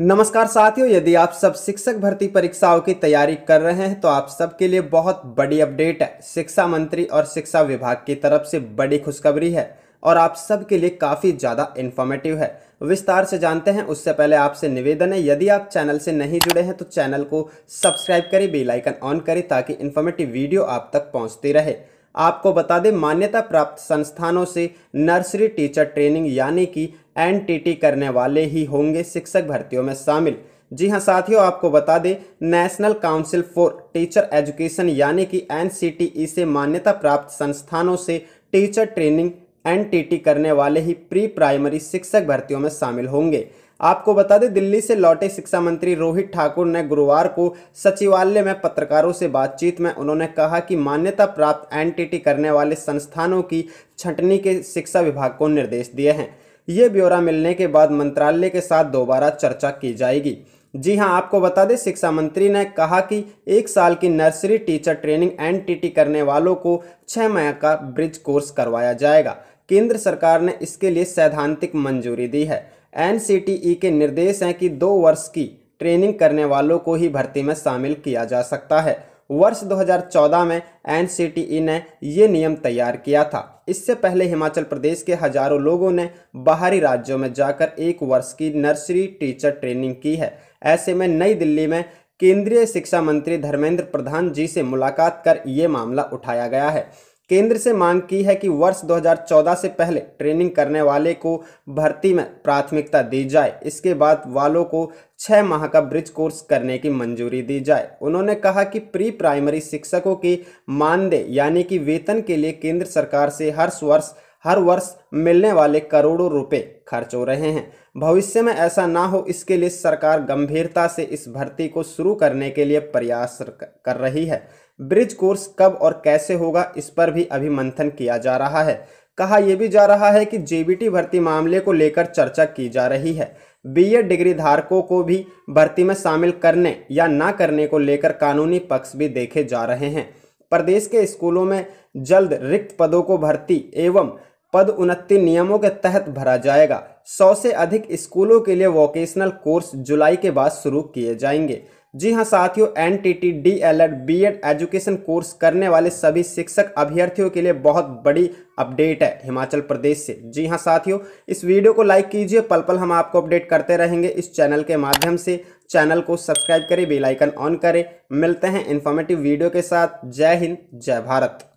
नमस्कार साथियों यदि आप सब शिक्षक भर्ती परीक्षाओं की तैयारी कर रहे हैं तो आप सबके लिए बहुत बड़ी अपडेट है शिक्षा मंत्री और शिक्षा विभाग की तरफ से बड़ी खुशखबरी है और आप सबके लिए काफ़ी ज़्यादा इन्फॉर्मेटिव है विस्तार से जानते हैं उससे पहले आपसे निवेदन है यदि आप चैनल से नहीं जुड़े हैं तो चैनल को सब्सक्राइब करें बेलाइकन ऑन करें ताकि इन्फॉर्मेटिव वीडियो आप तक पहुँचती रहे आपको बता दें मान्यता प्राप्त संस्थानों से नर्सरी टीचर ट्रेनिंग यानी कि एन करने वाले ही होंगे शिक्षक भर्तियों में शामिल जी हां साथियों आपको बता दें National Council for Teacher Education यानी कि एन e से मान्यता प्राप्त संस्थानों से टीचर ट्रेनिंग एन करने वाले ही प्री प्राइमरी शिक्षक भर्तियों में शामिल होंगे आपको बता दें दिल्ली से लौटे शिक्षा मंत्री रोहित ठाकुर ने गुरुवार को सचिवालय में पत्रकारों से बातचीत में उन्होंने कहा कि मान्यता प्राप्त एनटीटी करने वाले संस्थानों की छंटनी के शिक्षा विभाग को निर्देश दिए हैं ये ब्यौरा मिलने के बाद मंत्रालय के साथ दोबारा चर्चा की जाएगी जी हां आपको बता दें शिक्षा मंत्री ने कहा कि एक साल की नर्सरी टीचर ट्रेनिंग एनटीटी करने वालों को छः माह का ब्रिज कोर्स करवाया जाएगा केंद्र सरकार ने इसके लिए सैद्धांतिक मंजूरी दी है एन के निर्देश हैं कि दो वर्ष की ट्रेनिंग करने वालों को ही भर्ती में शामिल किया जा सकता है वर्ष 2014 में एन ने ये नियम तैयार किया था इससे पहले हिमाचल प्रदेश के हजारों लोगों ने बाहरी राज्यों में जाकर एक वर्ष की नर्सरी टीचर ट्रेनिंग की है ऐसे में नई दिल्ली में केंद्रीय शिक्षा मंत्री धर्मेंद्र प्रधान जी से मुलाकात कर ये मामला उठाया गया है केंद्र से मांग की है कि वर्ष 2014 से पहले ट्रेनिंग करने वाले को भर्ती में प्राथमिकता दी जाए इसके बाद वालों को छः माह का ब्रिज कोर्स करने की मंजूरी दी जाए उन्होंने कहा कि प्री प्राइमरी शिक्षकों के मानदेय यानी कि वेतन के लिए केंद्र सरकार से हर वर्ष हर वर्ष मिलने वाले करोड़ों रुपए खर्च हो रहे हैं भविष्य में ऐसा ना हो इसके लिए सरकार गंभीरता से इस भर्ती को शुरू करने के लिए प्रयास कर रही है ब्रिज कोर्स कब और कैसे होगा इस पर भी अभी मंथन किया जा रहा है कहा यह भी जा रहा है कि जेबीटी भर्ती मामले को लेकर चर्चा की जा रही है बीएड डिग्री धारकों को भी भर्ती में शामिल करने या ना करने को लेकर कानूनी पक्ष भी देखे जा रहे हैं प्रदेश के स्कूलों में जल्द रिक्त पदों को भर्ती एवं पद उन्नति नियमों के तहत भरा जाएगा सौ से अधिक स्कूलों के लिए वोकेशनल कोर्स जुलाई के बाद शुरू किए जाएंगे जी हाँ साथियों N T T D L Ed B Ed education course करने वाले सभी शिक्षक अभ्यर्थियों के लिए बहुत बड़ी अपडेट है हिमाचल प्रदेश से जी हाँ साथियों इस वीडियो को लाइक कीजिए पल पल हम आपको अपडेट करते रहेंगे इस चैनल के माध्यम से चैनल को सब्सक्राइब करें बेलाइकन ऑन करें मिलते हैं इन्फॉर्मेटिव वीडियो के साथ जय हिंद जय भारत